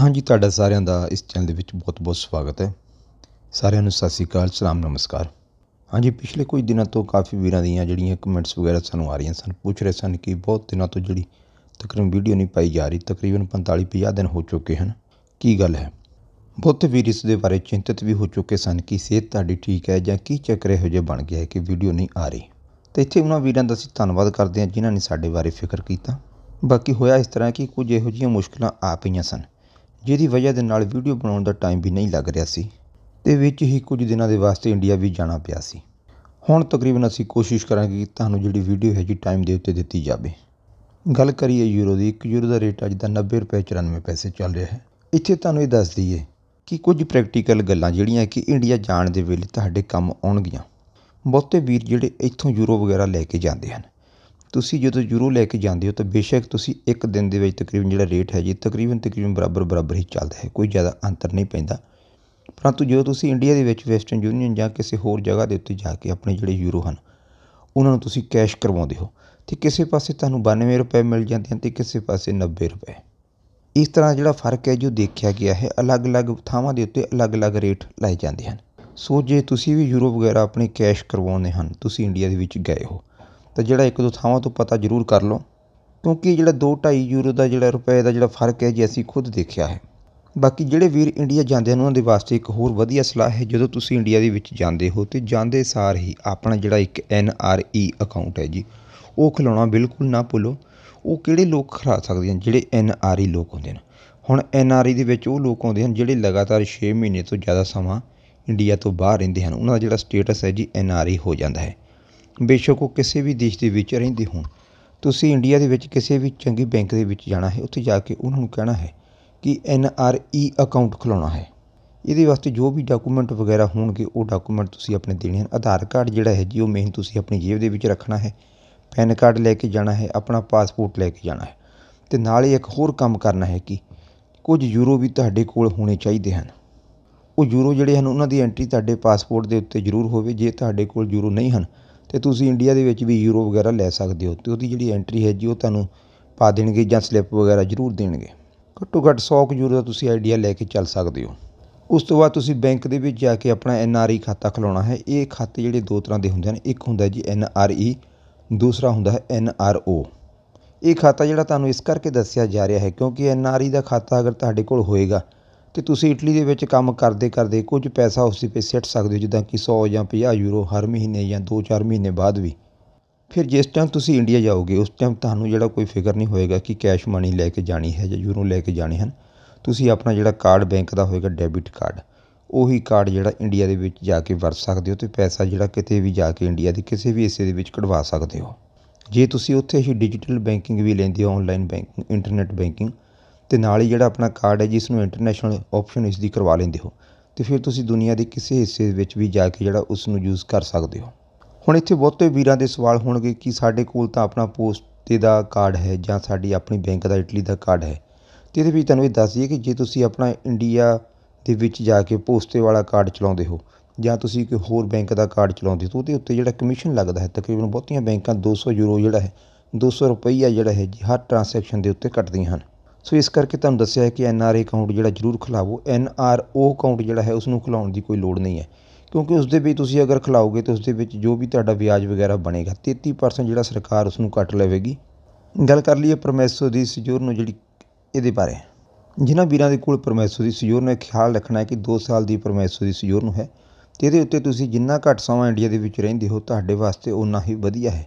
ਹਾਂਜੀ ਤੁਹਾਡਾ ਸਾਰਿਆਂ ਦਾ ਇਸ ਚੈਨਲ ਦੇ ਵਿੱਚ ਬਹੁਤ-ਬਹੁਤ ਸਵਾਗਤ ਹੈ ਸਾਰਿਆਂ ਨੂੰ ਸਤਿ ਸ੍ਰੀ ਅਕਾਲ ਸਲਾਮ ਨਮਸਕਾਰ ਹਾਂਜੀ ਪਿਛਲੇ ਕੁਝ ਦਿਨਾਂ ਤੋਂ ਕਾਫੀ ਵੀਰਾਂ ਦੀਆਂ ਜਿਹੜੀਆਂ ਕਮੈਂਟਸ ਵਗੈਰਾ ਸਾਨੂੰ ਆ ਰਹੀਆਂ ਸਨ ਪੁੱਛ ਰਹੇ ਸਨ ਕਿ ਬਹੁਤ ਦਿਨਾਂ ਤੋਂ ਜਿਹੜੀ ਤਕਰੀਬਨ ਵੀਡੀਓ ਨਹੀਂ ਪਾਈ ਜਾ ਰਹੀ ਤਕਰੀਬਨ 45-50 ਦਿਨ ਹੋ ਚੁੱਕੇ ਹਨ ਕੀ ਗੱਲ ਹੈ ਬਹੁਤ ਵੀਰ ਇਸ ਦੇ ਬਾਰੇ ਚਿੰਤਤ ਵੀ ਹੋ ਚੁੱਕੇ ਸਨ ਕਿ ਸਿਹਤ ਤੁਹਾਡੀ ਠੀਕ ਹੈ ਜਾਂ ਕੀ ਚੱਕਰ ਇਹੋ ਜਿਹਾ ਬਣ ਗਿਆ ਹੈ ਕਿ ਵੀਡੀਓ ਨਹੀਂ ਆ ਰਹੀ ਤੇ ਇੱਥੇ ਉਹਨਾਂ ਵੀਰਾਂ ਦਾ ਅਸੀਂ ਧੰਨਵਾਦ ਕਰਦੇ ਹਾਂ ਜਿਨ੍ਹਾਂ ਨੇ ਸਾਡੇ ਬਾਰੇ ਫਿਕਰ ਕੀਤਾ ਬਾਕੀ ਹੋਇਆ ਇਸ ਤਰ੍ਹਾਂ ਕਿ ਕੁਝ ਇਹੋ ਜਿਹੀਆਂ ਮੁਸ਼ਕਲਾਂ ਆ ਪਈਆਂ ਸਨ ਜਿਹਦੀ ਵਜ੍ਹਾ ਦੇ ਨਾਲ ਵੀਡੀਓ ਬਣਾਉਣ ਦਾ ਟਾਈਮ ਵੀ ਨਹੀਂ ਲੱਗ ਰਿਹਾ ਸੀ ਤੇ ਵਿੱਚ ਹੀ ਕੁਝ ਦਿਨਾਂ ਦੇ ਵਾਸਤੇ ਇੰਡੀਆ ਵੀ ਜਾਣਾ ਪਿਆ ਸੀ ਹੁਣ ਤਕਰੀਬਨ ਅਸੀਂ ਕੋਸ਼ਿਸ਼ ਕਰਾਂਗੇ ਕਿ ਤੁਹਾਨੂੰ ਜਿਹੜੀ ਵੀਡੀਓ ਹੈ ਜੀ ਟਾਈਮ ਦੇ ਉੱਤੇ ਦਿੱਤੀ ਜਾਵੇ ਗੱਲ ਕਰੀਏ ਯੂਰੋ ਦੀ 1 ਯੂਰੋ ਦਾ ਰੇਟ ਅੱਜ ਦਾ 90 ਰੁਪਏ 94 ਪੈਸੇ ਚੱਲ ਰਿਹਾ ਹੈ ਇੱਥੇ ਤੁਹਾਨੂੰ ਇਹ ਦੱਸ ਦਈਏ ਕਿ ਕੁਝ ਪ੍ਰੈਕਟੀਕਲ ਗੱਲਾਂ ਜਿਹੜੀਆਂ ਕਿ ਇੰਡੀਆ ਜਾਣ ਦੇ ਵੇਲੇ ਤੁਹਾਡੇ ਕੰਮ ਆਉਣਗੀਆਂ ਬਹੁਤੇ ਵੀਰ ਜਿਹੜੇ ਇੱਥੋਂ ਯੂਰੋ ਵਗੈਰਾ ਲੈ ਕੇ ਜਾਂਦੇ ਹਨ ਤੁਸੀਂ ਜਦੋਂ ਯੂਰੋ ਲੈ ਕੇ ਜਾਂਦੇ ਹੋ ਤਾਂ ਬੇਸ਼ੱਕ ਤੁਸੀਂ ਇੱਕ ਦਿਨ ਦੇ ਵਿੱਚ ਤਕਰੀਬਨ ਜਿਹੜਾ ਰੇਟ ਹੈ ਜੀ ਤਕਰੀਬਨ ਤਕਰੀਬਨ ਬਰਾਬਰ ਬਰਾਬਰ ਹੀ ਚੱਲਦਾ ਹੈ ਕੋਈ ਜ਼ਿਆਦਾ ਅੰਤਰ ਨਹੀਂ ਪੈਂਦਾ ਪਰੰਤੂ ਜਦੋਂ ਤੁਸੀਂ ਇੰਡੀਆ ਦੇ ਵਿੱਚ ਵੈਸਟਰਨ ਯੂਨੀਅਨ ਜਾਂ ਕਿਸੇ ਹੋਰ ਜਗ੍ਹਾ ਦੇ ਉੱਤੇ ਜਾ ਕੇ ਆਪਣੇ ਜਿਹੜੇ ਯੂਰੋ ਹਨ ਉਹਨਾਂ ਨੂੰ ਤੁਸੀਂ ਕੈਸ਼ ਕਰਵਾਉਂਦੇ ਹੋ ਤੇ ਕਿਸੇ ਪਾਸੇ ਤੁਹਾਨੂੰ 92 ਰੁਪਏ ਮਿਲ ਜਾਂਦੇ ਹਨ ਤੇ ਕਿਸੇ ਪਾਸੇ 90 ਰੁਪਏ ਇਸ ਤਰ੍ਹਾਂ ਜਿਹੜਾ ਫਰਕ ਹੈ ਜੋ ਦੇਖਿਆ ਗਿਆ ਹੈ ਅਲੱਗ-ਅਲੱਗ ਥਾਵਾਂ ਦੇ ਉੱਤੇ ਅਲੱਗ-ਅਲੱਗ ਰੇਟ ਲਾਏ ਜਾਂਦੇ ਹਨ ਸੋ ਜੇ ਤੁਸੀਂ ਵੀ ਯੂਰੋ ਵਗੈਰਾ ਆਪਣੇ ਕੈਸ਼ ਕਰਵਾਉਂਦੇ ਹਨ ਤੁਸੀਂ ਇੰਡੀਆ ਦੇ ਵਿੱਚ ਗਏ ਹੋ ਤਾਂ ਜਿਹੜਾ ਇੱਕ ਦੋ ਥਾਵਾਂ ਤੋਂ ਪਤਾ ਜ਼ਰੂਰ ਕਰ ਲਓ ਕਿਉਂਕਿ ਜਿਹੜਾ ਦੋ ਯੂਰੋ ਦਾ ਜਿਹੜਾ ਰੁਪਏ ਦਾ ਜਿਹੜਾ ਫਰਕ ਹੈ ਜੀ ਅਸੀਂ ਖੁਦ ਦੇਖਿਆ ਹੈ ਬਾਕੀ ਜਿਹੜੇ ਵੀਰ ਇੰਡੀਆ ਜਾਂਦੇ ਹਨ ਉਹਨਾਂ ਦੇ ਵਾਸਤੇ ਇੱਕ ਹੋਰ ਵਧੀਆ ਸਲਾਹ ਹੈ ਜਦੋਂ ਤੁਸੀਂ ਇੰਡੀਆ ਦੇ ਵਿੱਚ ਜਾਂਦੇ ਹੋ ਤੇ ਜਾਂਦੇ ਸਾਰ ਹੀ ਆਪਣਾ ਜਿਹੜਾ ਇੱਕ ਐਨ ਆਰ ਈ ਅਕਾਊਂਟ ਹੈ ਜੀ ਉਹ ਖਿਲਾਉਣਾ ਬਿਲਕੁਲ ਨਾ ਭੁੱਲੋ ਉਹ ਕਿਹੜੇ ਲੋਕ ਖਰਾ ਸਕਦੇ ਹਨ ਜਿਹੜੇ ਐਨ ਆਰ ਈ ਲੋਕ ਹੁੰਦੇ ਹਨ ਹੁਣ ਐਨ ਆਰ ਈ ਦੇ ਵਿੱਚ ਉਹ ਲੋਕ ਆਉਂਦੇ ਹਨ ਜਿਹੜੇ ਲਗਾਤਾਰ 6 ਮਹੀਨੇ ਤੋਂ ਜ਼ਿਆਦਾ ਸਮਾਂ ਇੰਡੀਆ ਤੋਂ ਬਾਹਰ ਰਹਿੰਦੇ ਹਨ ਉਹਨਾਂ ਦਾ ਜਿਹੜਾ ਸਟੇਟਸ ਹੈ ਜੀ ਐਨ ਆਰ ਈ ਹੋ ਜਾਂਦਾ ਹੈ ਬੇਸ਼ੱਕ ਉਹ ਕਿਸੇ ਵੀ ਦੇਸ਼ ਦੇ ਵਿੱਚ ਰਹਿੰਦੇ ਹੋਣ ਤੁਸੀਂ ਇੰਡੀਆ ਦੇ ਵਿੱਚ ਕਿਸੇ ਵੀ ਚੰਗੇ ਬੈਂਕ ਦੇ ਵਿੱਚ ਜਾਣਾ ਹੈ ਉੱਥੇ ਜਾ ਕੇ ਉਹਨਾਂ ਨੂੰ ਕਹਿਣਾ ਹੈ ਕਿ ਐਨ ਆਰ ਈ ਅਕਾਊਂਟ ਖੁਲਾਉਣਾ ਹੈ ਇਹਦੇ ਵਾਸਤੇ ਜੋ ਵੀ ਡਾਕੂਮੈਂਟ ਵਗੈਰਾ ਹੋਣਗੇ ਉਹ ਡਾਕੂਮੈਂਟ ਤੁਸੀਂ ਆਪਣੇ ਦੇਣੇ ਹਨ ਆਧਾਰ ਕਾਰਡ ਜਿਹੜਾ ਹੈ ਜੀ ਉਹ ਮੇਨ ਤੁਸੀਂ ਆਪਣੀ ਜੇਬ ਦੇ ਵਿੱਚ ਰੱਖਣਾ ਹੈ ਪੈਨ ਕਾਰਡ ਲੈ ਕੇ ਜਾਣਾ ਹੈ ਆਪਣਾ ਪਾਸਪੋਰਟ ਲੈ ਕੇ ਜਾਣਾ ਹੈ ਤੇ ਨਾਲ ਹੀ ਇੱਕ ਹੋਰ ਕੰਮ ਕਰਨਾ ਹੈ ਕਿ ਕੁਝ ਯੂਰੋ ਵੀ ਤੁਹਾਡੇ ਕੋਲ ਹੋਣੇ ਚਾਹੀਦੇ ਹਨ ਉਹ ਯੂਰੋ ਜਿਹੜੇ ਹਨ ਉਹਨਾਂ ਦੀ ਐਂਟਰੀ ਤੁਹਾਡੇ ਪਾਸਪੋਰਟ ਦੇ ਉੱਤੇ ਜ਼ਰੂਰ ਹੋਵੇ ਜੇ ਤੁਹਾਡੇ ਕੋਲ ਯੂਰੋ ਨਹੀਂ ਹਨ ਤੇ ਤੁਸੀਂ ਇੰਡੀਆ ਦੇ ਵਿੱਚ ਵੀ ਯੂਰੋ ਵਗੈਰਾ ਲੈ ਸਕਦੇ ਹੋ ਤੇ ਉਹਦੀ ਜਿਹੜੀ ਐਂਟਰੀ ਹੈ ਜੀ ਉਹ ਤੁਹਾਨੂੰ ਪਾ ਦੇਣਗੇ ਜਾਂ ਸਲਿੱਪ ਵਗੈਰਾ ਜ਼ਰੂਰ ਦੇਣਗੇ ਘੱਟੋ ਘੱਟ 100 ਕੁ ਯੂਰੋ ਦਾ ਤੁਸੀਂ ਆਈਡੀਆ ਲੈ ਕੇ ਚੱਲ ਸਕਦੇ ਹੋ ਉਸ ਤੋਂ ਬਾਅਦ ਤੁਸੀਂ ਬੈਂਕ ਦੇ ਵਿੱਚ ਜਾ ਕੇ ਆਪਣਾ ਐਨ ਆਰ ਆਈ ਖਾਤਾ ਖੁਲਾਉਣਾ ਹੈ ਇਹ ਖਾਤੇ ਜਿਹੜੇ ਦੋ ਤਰ੍ਹਾਂ ਦੇ ਹੁੰਦੇ ਨੇ ਇੱਕ ਹੁੰਦਾ ਜੀ ਐਨ ਆਰ ਆਈ ਦੂਸਰਾ ਹੁੰਦਾ ਹੈ ਐਨ ਆਰ ਓ ਇਹ ਖਾਤਾ ਜਿਹੜਾ ਤੁਹਾਨੂੰ ਇਸ ਕਰਕੇ ਦੱਸਿਆ ਜਾ ਰਿਹਾ ਹੈ ਕਿਉਂਕਿ ਐਨ ਆਰ ਆਈ ਦਾ ਖਾਤਾ ਅਗਰ ਤੁਹਾਡੇ ਕੋਲ ਹੋਏਗਾ ਕਿ ਤੁਸੀਂ ਇਟਲੀ ਦੇ ਵਿੱਚ ਕੰਮ ਕਰਦੇ ਕਰਦੇ ਕੁਝ ਪੈਸਾ ਉਸ ਦੇ ਸਿੱਟ ਸਕਦੇ ਹੋ ਜਿੱਦਾਂ ਕਿ 100 ਜਾਂ 50 ਯੂਰੋ ਹਰ ਮਹੀਨੇ ਜਾਂ 2-4 ਮਹੀਨੇ ਬਾਅਦ ਵੀ ਫਿਰ ਜਿਸ ਟਾਈਮ ਤੁਸੀਂ ਇੰਡੀਆ ਜਾਓਗੇ ਉਸ ਟਾਈਮ ਤੁਹਾਨੂੰ ਜਿਹੜਾ ਕੋਈ ਫਿਕਰ ਨਹੀਂ ਹੋਏਗਾ ਕਿ ਕੈਸ਼ ਮਨੀ ਲੈ ਕੇ ਜਾਣੀ ਹੈ ਜਾਂ ਯੂਰੋ ਲੈ ਕੇ ਜਾਣੇ ਹਨ ਤੁਸੀਂ ਆਪਣਾ ਜਿਹੜਾ ਕਾਰਡ ਬੈਂਕ ਦਾ ਹੋਏਗਾ ਡੈਬਿਟ ਕਾਰਡ ਉਹੀ ਕਾਰਡ ਜਿਹੜਾ ਇੰਡੀਆ ਦੇ ਵਿੱਚ ਜਾ ਕੇ ਵਰਤ ਸਕਦੇ ਹੋ ਤੇ ਪੈਸਾ ਜਿਹੜਾ ਕਿਤੇ ਵੀ ਜਾ ਕੇ ਇੰਡੀਆ ਦੇ ਕਿਸੇ ਵੀ ਹਿੱਸੇ ਦੇ ਵਿੱਚ ਕਢਵਾ ਸਕਦੇ ਹੋ ਜੇ ਤੁਸੀਂ ਉੱਥੇ ਹੀ ਡਿਜੀਟਲ ਬੈਂਕਿੰਗ ਵੀ ਲੈਂਦੇ ਹੋ ਆਨਲਾਈਨ ਬੈਂਕਿੰਗ ਇੰਟਰਨੈਟ ਬੈਂਕਿੰਗ ਅਤੇ ਨਾਲ ਹੀ ਜਿਹੜਾ ਆਪਣਾ ਕਾਰਡ ਹੈ ਜਿਸ ਨੂੰ ਇੰਟਰਨੈਸ਼ਨਲ ਆਪਸ਼ਨ ਇਸ ਦੀ ਕਰਵਾ ਲੈਂਦੇ ਹੋ ਅਤੇ ਫਿਰ ਤੁਸੀਂ ਦੁਨੀਆ ਦੇ ਕਿਸੇ ਹਿੱਸੇ ਵਿੱਚ ਵੀ ਜਾ ਕੇ ਜਿਹੜਾ ਉਸ ਨੂੰ ਯੂਜ਼ ਕਰ ਸਕਦੇ ਹੋ ਹੁਣ ਇੱਥੇ ਬਹੁਤੇ ਵੀਰਾਂ ਦੇ ਸਵਾਲ ਹੋਣਗੇ ਕਿ ਸਾਡੇ ਕੋਲ ਤਾਂ ਆਪਣਾ ਪੋਸਟੇ ਦਾ ਕਾਰਡ ਹੈ ਜਾਂ ਸਾਡੀ ਆਪਣੀ ਬੈਂਕ ਦਾ ਇਟਲੀ ਦਾ ਕਾਰਡ ਹੈ ਤੇ ਇਹਦੇ ਵਿੱਚ ਤੁਹਾਨੂੰ ਇਹ ਦੱਸ ਦਈਏ ਕਿ ਜੇ ਤੁਸੀਂ ਆਪਣਾ ਇੰਡੀਆ ਦੇ ਵਿੱਚ ਜਾ ਕੇ ਪੋਸਟੇ ਵਾਲਾ ਕਾਰਡ ਚਲਾਉਂਦੇ ਹੋ ਜਾਂ ਤੁਸੀਂ ਕੋਈ ਹੋਰ ਬੈਂਕ ਦਾ ਕਾਰਡ ਚਲਾਉਂਦੇ ਹੋ ਉਹਦੇ ਉੱਤੇ ਜਿਹੜਾ ਕਮਿਸ਼ਨ ਲੱਗਦਾ ਹੈ ਤਕਰੀਬਨ ਬਹੁਤੀਆਂ ਬੈਂਕਾਂ 200 ਯੂਰੋ ਜਿਹੜਾ ਹੈ 200 ਰੁਪਈਆ ਜਿਹੜਾ ਹੈ ਹਰ ਟ੍ਰਾਂਜੈਕਸ਼ਨ ਦੇ ਉੱਤੇ ਕੱਟਦੀਆਂ ਹਨ ਸੋ ਇਸ ਕਰਕੇ ਤੁਹਾਨੂੰ ਦੱਸਿਆ ਹੈ ਕਿ ਐਨ ਆਰ ਏ ਅਕਾਊਂਟ ਜਿਹੜਾ ਜ਼ਰੂਰ ਖੁਲਾਵੋ ਐਨ ਆਰ ਓ ਅਕਾਊਂਟ ਜਿਹੜਾ ਹੈ ਉਸ ਨੂੰ ਖਿਲਾਉਣ ਦੀ ਕੋਈ ਲੋੜ ਨਹੀਂ ਹੈ ਕਿਉਂਕਿ ਉਸ ਦੇ ਵਿੱਚ ਤੁਸੀਂ ਅਗਰ ਖੁਲਾਓਗੇ ਤਾਂ ਉਸ ਦੇ ਵਿੱਚ ਜੋ ਵੀ ਤੁਹਾਡਾ ਵਿਆਜ ਵਗੈਰਾ ਬਣੇਗਾ 33% ਜਿਹੜਾ ਸਰਕਾਰ ਉਸ ਨੂੰ ਕੱਟ ਲਵੇਗੀ ਗੱਲ ਕਰ ਲਈਏ ਪਰਮੈਸੋ ਦੀ ਸਜੂਰ ਨੂੰ ਜਿਹੜੀ ਇਹਦੇ ਬਾਰੇ ਜਿਨ੍ਹਾਂ ਵੀਰਾਂ ਦੇ ਕੋਲ ਪਰਮੈਸੋ ਦੀ ਸਜੂਰ ਨੂੰ ਖਿਆਲ ਰੱਖਣਾ ਹੈ ਕਿ 2 ਸਾਲ ਦੀ ਪਰਮੈਸੋ ਦੀ ਸਜੂਰ ਨੂੰ ਹੈ ਤੇ ਇਹਦੇ ਉੱਤੇ ਤੁਸੀਂ ਜਿੰਨਾ ਘੱਟ ਸਮਾਂ ਇੰਡੀਆ ਦੇ ਵਿੱਚ ਰਹਿੰਦੇ ਹੋ ਤੁਹਾਡੇ ਵਾਸਤੇ ਉਨਾ ਹੀ ਵਧੀਆ ਹੈ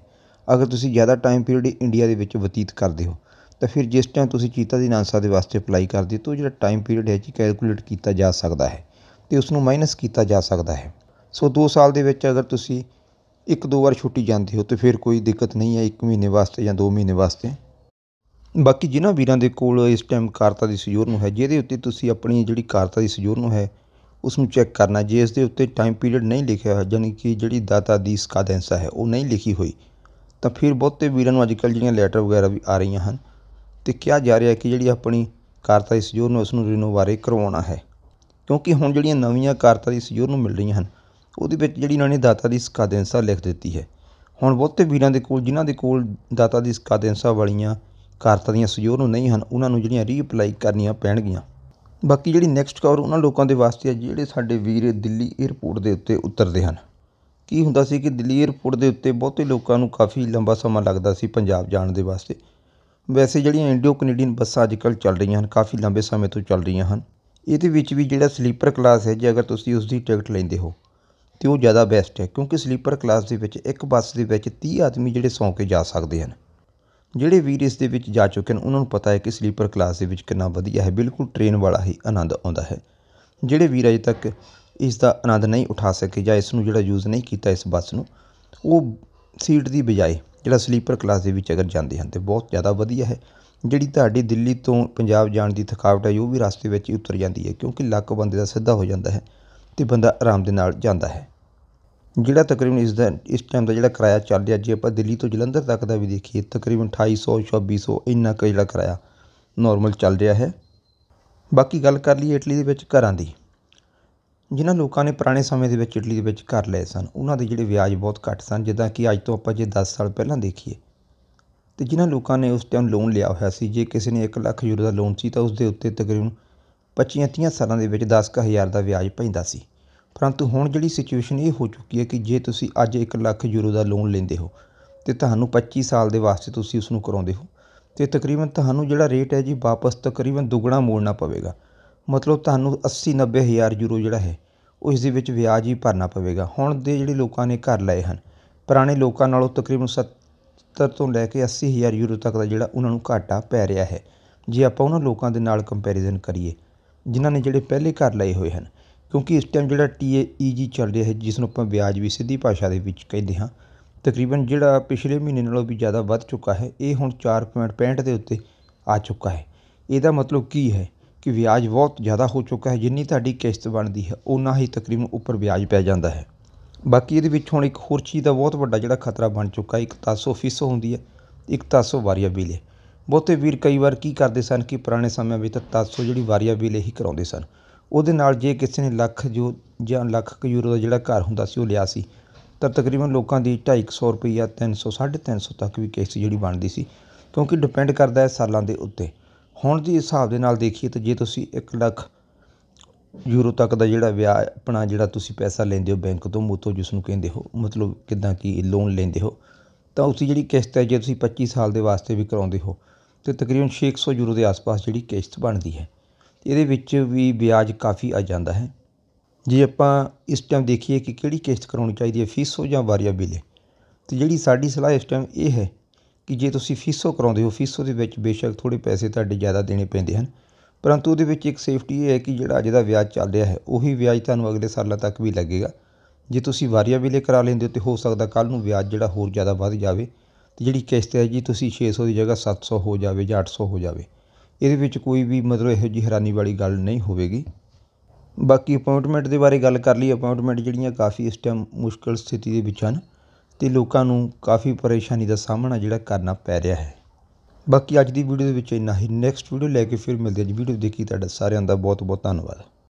ਅਗਰ ਤੁਸੀਂ ਜ਼ਿਆਦਾ ਟਾਈਮ ਪੀਰੀਅਡ ਇੰਡੀਆ ਦੇ ਵਿੱਚ ਬਤੀਤ ਕਰਦੇ ਹੋ ਤਾਂ ਫਿਰ ਜਿਸ ਟਾਈਮ ਤੁਸੀਂ ਚੀਤਾ ਦੀ ਨਾਂਸਾ ਦੇ ਵਾਸਤੇ ਅਪਲਾਈ ਕਰਦੇ ਤੋ ਜਿਹੜਾ ਟਾਈਮ ਪੀਰੀਅਡ ਹੈ ਜੀ ਕੈਲਕੂਲੇਟ ਕੀਤਾ ਜਾ ਸਕਦਾ ਹੈ ਤੇ ਉਸ ਨੂੰ ਮਾਈਨਸ ਕੀਤਾ ਜਾ ਸਕਦਾ ਹੈ ਸੋ 2 ਸਾਲ ਦੇ ਵਿੱਚ ਅਗਰ ਤੁਸੀਂ ਇੱਕ ਦੋ ਵਾਰ ਛੁੱਟੀ ਜਾਂਦੇ ਹੋ ਤੇ ਫਿਰ ਕੋਈ ਦਿੱਕਤ ਨਹੀਂ ਹੈ 1 ਮਹੀਨੇ ਵਾਸਤੇ ਜਾਂ 2 ਮਹੀਨੇ ਵਾਸਤੇ ਬਾਕੀ ਜਿਨ੍ਹਾਂ ਵੀਰਾਂ ਦੇ ਕੋਲ ਇਸ ਟਾਈਮ ਕਾਰਤਾ ਦੀ ਸਜੂਰ ਨੂੰ ਹੈ ਜਿਹਦੇ ਉੱਤੇ ਤੁਸੀਂ ਆਪਣੀ ਜਿਹੜੀ ਕਾਰਤਾ ਦੀ ਸਜੂਰ ਨੂੰ ਹੈ ਉਸ ਨੂੰ ਚੈੱਕ ਕਰਨਾ ਜੇ ਇਸ ਦੇ ਉੱਤੇ ਟਾਈਮ ਪੀਰੀਅਡ ਨਹੀਂ ਲਿਖਿਆ ਹੋਇਆ ਯਾਨੀ ਕਿ ਜਿਹੜੀ ਦਾਤਾ ਦੀ ਸਕਾਦੈਂਸਾ ਹੈ ਉਹ ਨਹੀਂ ਲਿਖੀ ਹੋਈ ਤਾਂ ਫਿਰ ਬਹੁਤੇ ਵੀਰਾਂ ਨੂੰ ਅੱਜਕੱਲ ਜਿਹੜੀਆਂ ਲੈਟਰ ਵਗੈਰਾ ਵੀ ਆ ਰਹੀਆਂ ਹਨ ਤੇ ਕਿਹਾ ਜਾ ਰਿਹਾ ਕਿ ਜਿਹੜੀ ਆਪਣੀ ਕਾਰਤਾ ਦੀ ਸਜੂਰ ਨੂੰ ਉਸ ਨੂੰ ਰੀਨੋ ਬਾਰੇ ਕਰਵਾਉਣਾ ਹੈ ਕਿਉਂਕਿ ਹੁਣ ਜਿਹੜੀਆਂ ਨਵੀਆਂ ਕਾਰਤਾ ਦੀ ਸਜੂਰ ਨੂੰ ਮਿਲ ਰਹੀਆਂ ਹਨ ਉਹਦੇ ਵਿੱਚ ਜਿਹੜੀ ਇਹਨਾਂ ਨੇ ਦਾਤਾ ਦੀ ਸਕਾਦੈਂਸਾ ਲਿਖ ਦਿੱਤੀ ਹੈ ਹੁਣ ਬਹੁਤੇ ਵੀਰਾਂ ਦੇ ਕੋਲ ਜਿਨ੍ਹਾਂ ਦੇ ਕੋਲ ਦਾਤਾ ਦੀ ਸਕਾਦੈਂਸਾ ਵਾਲੀਆਂ ਕਾਰਤਾ ਦੀਆਂ ਸਜੂਰ ਨੂੰ ਨਹੀਂ ਹਨ ਉਹਨਾਂ ਨੂੰ ਜਿਹੜੀਆਂ ਰੀਅਪਲਾਈ ਕਰਨੀਆਂ ਪੈਣਗੀਆਂ ਬਾਕੀ ਜਿਹੜੀ ਨੈਕਸਟ ਕਵਰ ਉਹਨਾਂ ਲੋਕਾਂ ਦੇ ਵਾਸਤੇ ਹੈ ਜਿਹੜੇ ਸਾਡੇ ਵੀਰ ਦਿੱਲੀ 에ਅਰਪੋਰਟ ਦੇ ਉੱਤੇ ਉਤਰਦੇ ਹਨ ਕੀ ਹੁੰਦਾ ਸੀ ਕਿ ਦਿੱਲੀ 에ਅਰਪੋਰਟ ਦੇ ਉੱਤੇ ਬਹੁਤੇ ਲੋਕਾਂ ਨੂੰ ਕਾਫੀ ਲੰਬਾ ਸਮਾਂ ਲੱਗਦਾ ਸੀ ਪੰਜਾਬ ਜਾਣ ਦੇ ਵਾਸਤੇ ਵੈਸੇ ਜਿਹੜੀਆਂ ਇੰਡੀਓ ਕੈਨੇਡੀਅਨ ਬੱਸਾਂ ਅੱਜਕੱਲ ਚੱਲ ਰਹੀਆਂ ਹਨ ਕਾਫੀ ਲੰਬੇ ਸਮੇਂ ਤੋਂ ਚੱਲ ਰਹੀਆਂ ਹਨ ਇਹਦੇ ਵਿੱਚ ਵੀ ਜਿਹੜਾ ਸਲੀਪਰ ਕਲਾਸ ਹੈ ਜੇ ਅਗਰ ਤੁਸੀਂ ਉਸ ਦੀ ਟਿਕਟ ਲੈਂਦੇ ਹੋ ਤੇ ਉਹ ਜ਼ਿਆਦਾ ਬੈਸਟ ਹੈ ਕਿਉਂਕਿ ਸਲੀਪਰ ਕਲਾਸ ਦੇ ਵਿੱਚ ਇੱਕ ਬੱਸ ਦੇ ਵਿੱਚ 30 ਆਦਮੀ ਜਿਹੜੇ ਸੌਂ ਕੇ ਜਾ ਸਕਦੇ ਹਨ ਜਿਹੜੇ ਵੀਰ ਇਸ ਦੇ ਵਿੱਚ ਜਾ ਚੁੱਕੇ ਹਨ ਉਹਨਾਂ ਨੂੰ ਪਤਾ ਹੈ ਕਿ ਸਲੀਪਰ ਕਲਾਸ ਦੇ ਵਿੱਚ ਕਿੰਨਾ ਵਧੀਆ ਹੈ ਬਿਲਕੁਲ ਟ੍ਰੇਨ ਵਾਲਾ ਹੀ ਆਨੰਦ ਆਉਂਦਾ ਹੈ ਜਿਹੜੇ ਵੀਰ ਅਜੇ ਤੱਕ ਇਸ ਦਾ ਆਨੰਦ ਨਹੀਂ ਉਠਾ ਸਕੇ ਜਾਂ ਇਸ ਨੂੰ ਜਿਹੜਾ ਯੂਜ਼ ਨਹੀਂ ਕੀਤਾ ਇਸ ਬੱਸ ਨੂੰ ਉਹ ਸੀਟ ਦੀ ਬਜਾਏ ਜਿਹੜਾ ਸਲੀਪਰ ਕਲਾਸ ਦੇ ਵਿੱਚ ਅਗਰ ਜਾਂਦੇ ਹਨ ਤੇ ਬਹੁਤ ਜ਼ਿਆਦਾ ਵਧੀਆ ਹੈ ਜਿਹੜੀ ਤੁਹਾਡੀ ਦਿੱਲੀ ਤੋਂ ਪੰਜਾਬ ਜਾਣ ਦੀ ਥਕਾਵਟ ਹੈ ਉਹ ਵੀ ਰਸਤੇ ਵਿੱਚ ਹੀ ਉਤਰ ਜਾਂਦੀ ਹੈ ਕਿਉਂਕਿ ਲੱਕ ਬੰਦੇ ਦਾ ਸਿੱਧਾ ਹੋ ਜਾਂਦਾ ਹੈ ਤੇ ਬੰਦਾ ਆਰਾਮ ਦੇ ਨਾਲ ਜਾਂਦਾ ਹੈ ਜਿਹੜਾ ਤਕਰੀਬਨ ਇਸ ਦਾ ਇਸ ਟਾਈਮ ਦਾ ਜਿਹੜਾ ਕਿਰਾਇਆ ਚੱਲ ਰਿਹਾ ਜੇ ਆਪਾਂ ਦਿੱਲੀ ਤੋਂ ਜਲੰਧਰ ਤੱਕ ਦਾ ਵੀ ਦੇਖੀਏ ਤਕਰੀਬਨ 2800 2200 ਇੰਨਾ ਕੁ ਜਿਹੜਾ ਕਿਰਾਇਆ ਨਾਰਮਲ ਚੱਲ ਰਿਹਾ ਹੈ ਬਾਕੀ ਗੱਲ ਕਰ ਲਈਏ ਇਟਲੀ ਦੇ ਵਿੱਚ ਘਰਾਂ ਦੀ ਜਿਨ੍ਹਾਂ ਲੋਕਾਂ ਨੇ ਪੁਰਾਣੇ ਸਮੇਂ ਦੇ ਵਿੱਚ ਇਟਲੀ ਦੇ ਵਿੱਚ ਘਰ ਲਏ ਸਨ ਉਹਨਾਂ ਦੇ ਜਿਹੜੇ ਵਿਆਜ ਬਹੁਤ ਘੱਟ ਸਨ ਜਿੱਦਾਂ ਕਿ ਅੱਜ ਤੋਂ ਆਪਾਂ ਜੇ 10 ਸਾਲ ਪਹਿਲਾਂ ਦੇਖੀਏ ਤੇ ਜਿਨ੍ਹਾਂ ਲੋਕਾਂ ਨੇ ਉਸ ਟਾਈਮ ਲੋਨ ਲਿਆ ਹੋਇਆ ਸੀ ਜੇ ਕਿਸੇ ਨੇ 1 ਲੱਖ ਯੂਰੋ ਦਾ ਲੋਨ ਸੀ ਤਾਂ ਉਸ ਦੇ ਉੱਤੇ ਤਕਰੀਬਨ 25 30 ਸਾਲਾਂ ਦੇ ਵਿੱਚ 10 ਕ ਹਜ਼ਾਰ ਦਾ ਵਿਆਜ ਪੈਂਦਾ ਸੀ ਪਰੰਤੂ ਹੁਣ ਜਿਹੜੀ ਸਿਚੁਏਸ਼ਨ ਇਹ ਹੋ ਚੁੱਕੀ ਹੈ ਕਿ ਜੇ ਤੁਸੀਂ ਅੱਜ 1 ਲੱਖ ਯੂਰੋ ਦਾ ਲੋਨ ਲੈਂਦੇ ਹੋ ਤੇ ਤੁਹਾਨੂੰ 25 ਸਾਲ ਦੇ ਵਾਸਤੇ ਤੁਸੀਂ ਉਸ ਨੂੰ ਕਰਾਉਂਦੇ ਹੋ ਤੇ ਤਕਰੀਬਨ ਤੁਹਾਨੂੰ ਜਿਹੜਾ ਰੇਟ ਹੈ ਜੀ ਵਾਪਸ ਤਕਰੀਬਨ ਦੁੱਗਣਾ ਮੋੜਨਾ ਪਵੇਗਾ ਮਤਲਬ ਤੁਹਾਨੂੰ 80 90 ਹਜ਼ਾਰ ਯੂਰੋ ਜਿਹੜਾ ਹੈ ਉਸ ਦੇ ਵਿੱਚ ਵਿਆਜ ਹੀ ਭਰਨਾ ਪਵੇਗਾ ਹੁਣ ਦੇ ਜਿਹੜੇ ਲੋਕਾਂ ਨੇ ਘਰ ਲਏ ਹਨ ਪੁਰਾਣੇ ਲੋਕਾਂ ਨਾਲੋਂ ਤਕਰੀਬਨ 70 ਤੋਂ ਲੈ ਕੇ 80000 ਯੂਰੋ ਤੱਕ ਦਾ ਜਿਹੜਾ ਉਹਨਾਂ ਨੂੰ ਘਾਟਾ ਪੈ ਰਿਹਾ ਹੈ ਜੇ ਆਪਾਂ ਉਹਨਾਂ ਲੋਕਾਂ ਦੇ ਨਾਲ ਕੰਪੈਰੀਜ਼ਨ ਕਰੀਏ ਜਿਨ੍ਹਾਂ ਨੇ ਜਿਹੜੇ ਪਹਿਲੇ ਘਰ ਲਏ ਹੋਏ ਹਨ ਕਿਉਂਕਿ ਇਸ ਟਾਈਮ ਜਿਹੜਾ ਟੀ e ਚੱਲ ਰਿਹਾ ਹੈ ਜਿਸ ਨੂੰ ਆਪਾਂ ਵਿਆਜ ਵੀ ਸਿੱਧੀ ਭਾਸ਼ਾ ਦੇ ਵਿੱਚ ਕਹਿੰਦੇ ਹਾਂ ਤਕਰੀਬਨ ਜਿਹੜਾ ਪਿਛਲੇ ਮਹੀਨੇ ਨਾਲੋਂ ਵੀ ਜ਼ਿਆਦਾ ਵੱਧ ਚੁੱਕਾ ਹੈ ਇਹ ਹੁਣ 4.65 ਦੇ ਉੱਤੇ ਆ ਚੁੱਕਾ ਹੈ ਇਹਦਾ ਮਤਲਬ ਕੀ ਹੈ ਕਿ ਵਿਆਜ ਬਹੁਤ ਜ਼ਿਆਦਾ ਹੋ ਚੁੱਕਾ ਹੈ ਜਿੰਨੀ ਤੁਹਾਡੀ ਕਿਸ਼ਤ ਬਣਦੀ ਹੈ ਉਨਾ ਹੀ ਤਕਰੀਬਨ ਉੱਪਰ ਵਿਆਜ ਪੈ ਜਾਂਦਾ ਹੈ ਬਾਕੀ ਇਹਦੇ ਵਿੱਚ ਹੁਣ ਇੱਕ ਹੋਰ ਚੀਜ਼ ਦਾ ਬਹੁਤ ਵੱਡਾ ਜਿਹੜਾ ਖਤਰਾ ਬਣ ਚੁੱਕਾ ਇੱਕ ਤਾਸੋ ਫੀਸ ਹੁੰਦੀ ਹੈ ਇੱਕ ਤਾਸੋ ਵਾਰੀਆ ਬਿਲੇ ਬਹੁਤੇ ਵੀਰ ਕਈ ਵਾਰ ਕੀ ਕਰਦੇ ਸਨ ਕਿ ਪੁਰਾਣੇ ਸਮਿਆਂ ਵਿੱਚ ਤਾਂ ਤਾਸੋ ਜਿਹੜੀ ਵਾਰੀਆ ਬਿਲੇ ਹੀ ਕਰਾਉਂਦੇ ਸਨ ਉਹਦੇ ਨਾਲ ਜੇ ਕਿਸੇ ਨੇ ਲੱਖ ਜੋ ਜਾਂ ਲੱਖ ਕੁ ਯੂਰੋ ਦਾ ਜਿਹੜਾ ਘਰ ਹੁੰਦਾ ਸੀ ਉਹ ਲਿਆ ਸੀ ਤਾਂ ਤਕਰੀਬਨ ਲੋਕਾਂ ਦੀ 250 ਰੁਪਈਆ 300 350 ਤੱਕ ਵੀ ਕਿਸ਼ਤ ਜਿਹੜੀ ਬਣਦੀ ਸੀ ਕਿਉਂਕਿ ਡਿਪੈਂਡ ਕਰਦਾ ਹੈ ਸਾਲਾਂ ਦੇ ਉੱਤੇ ਹੁਣ ਦੇ ਹਿਸਾਬ ਦੇ ਨਾਲ ਦੇਖੀਏ ਤਾਂ ਜੇ ਤੁਸੀਂ 1 ਲੱਖ ਯੂਰੋ ਤੱਕ ਦਾ ਜਿਹੜਾ ਵਿਆਹ ਆਪਣਾ ਜਿਹੜਾ ਤੁਸੀਂ ਪੈਸਾ ਲੈਂਦੇ ਹੋ ਬੈਂਕ ਤੋਂ ਮੋਤੋ ਜਿਸ ਨੂੰ ਕਹਿੰਦੇ ਹੋ ਮਤਲਬ ਕਿਦਾਂ ਕੀ ਲੋਨ ਲੈਂਦੇ ਹੋ ਤਾਂ ਉਸ ਦੀ ਜਿਹੜੀ ਕਿਸ਼ਤ ਹੈ ਜੇ ਤੁਸੀਂ 25 ਸਾਲ ਦੇ ਵਾਸਤੇ ਵੀ ਕਰਾਉਂਦੇ ਹੋ ਤੇ ਤਕਰੀਬਨ 600 ਯੂਰੋ ਦੇ ਆਸ-ਪਾਸ ਜਿਹੜੀ ਕਿਸ਼ਤ ਬਣਦੀ ਹੈ ਇਹਦੇ ਵਿੱਚ ਵੀ ਵਿਆਜ ਕਾਫੀ ਆ ਜਾਂਦਾ ਹੈ ਜੇ ਆਪਾਂ ਇਸ ਟਾਈਮ ਦੇਖੀਏ ਕਿ ਕਿਹੜੀ ਕਿਸ਼ਤ ਕਰਾਉਣੀ ਚਾਹੀਦੀ ਹੈ ਫੀਸੋ ਜਾਂ ਵਾਰੀਆ ਬਿਲੇ ਤੇ ਜਿਹੜੀ ਸਾਡੀ ਸਲਾਹ ਇਸ ਟਾਈਮ ਇਹ ਹੈ ਕਿ ਜੇ ਤੁਸੀਂ ਫੀਸੋ ਕਰਾਉਂਦੇ ਹੋ ਫੀਸੋ ਦੇ ਵਿੱਚ ਬੇਸ਼ੱਕ ਥੋੜੇ ਪੈਸੇ ਤੁਹਾਡੇ ਜ਼ਿਆਦਾ ਦੇਣੇ ਪੈਂਦੇ ਹਨ ਪਰੰਤੂ ਉਹਦੇ ਵਿੱਚ ਇੱਕ ਸੇਫਟੀ ਇਹ ਹੈ ਕਿ ਜਿਹੜਾ ਅੱਜ ਦਾ ਵਿਆਜ ਚੱਲ ਰਿਹਾ ਹੈ ਉਹੀ ਵਿਆਜ ਤੁਹਾਨੂੰ ਅਗਲੇ ਸਾਲਾਂ ਤੱਕ ਵੀ ਲੱਗੇਗਾ ਜੇ ਤੁਸੀਂ ਵਾਰੀਆਬਲੇ ਕਰਾ ਲੈਂਦੇ ਹੋ ਤੇ ਹੋ ਸਕਦਾ ਕੱਲ ਨੂੰ ਵਿਆਜ ਜਿਹੜਾ ਹੋਰ ਜ਼ਿਆਦਾ ਵੱਧ ਜਾਵੇ ਤੇ ਜਿਹੜੀ ਕਿਸ਼ਤ ਹੈ ਜੀ ਤੁਸੀਂ 600 ਦੀ ਜਗ੍ਹਾ 700 ਹੋ ਜਾਵੇ ਜਾਂ 800 ਹੋ ਜਾਵੇ ਇਹਦੇ ਵਿੱਚ ਕੋਈ ਵੀ ਮਤਲਬ ਇਹੋ ਜਿਹੀ ਹੈਰਾਨੀ ਵਾਲੀ ਗੱਲ ਨਹੀਂ ਹੋਵੇਗੀ ਬਾਕੀ ਅਪਾਇੰਟਮੈਂਟ ਦੇ ਬਾਰੇ ਗੱਲ ਕਰ ਲਈ ਅਪਾਇੰਟਮੈਂਟ ਜਿਹੜੀਆਂ ਕਾਫੀ ਇਸ ਟਾਈਮ ਮੁਸ਼ਕਲ ਸਥਿਤੀ ਦੇ ਵਿੱਚ ਹਨ ਤੇ ਲੋਕਾਂ ਨੂੰ ਕਾਫੀ ਪਰੇਸ਼ਾਨੀ ਦਾ ਸਾਹਮਣਾ ਜਿਹੜਾ ਕਰਨਾ ਪੈ ਰਿਹਾ ਹੈ ਬਾਕੀ ਅੱਜ ਦੀ ਵੀਡੀਓ ਦੇ ਵਿੱਚ ਇੰਨਾ ਹੀ ਨੈਕਸਟ ਵੀਡੀਓ ਲੈ ਕੇ ਫਿਰ ਮਿਲਦੇ ਹਾਂ ਜੀ ਵੀਡੀਓ ਦੇਖੀ ਤੁਹਾਡਾ ਸਾਰਿਆਂ ਦਾ ਬਹੁਤ ਬਹੁਤ ਧੰਨਵਾਦ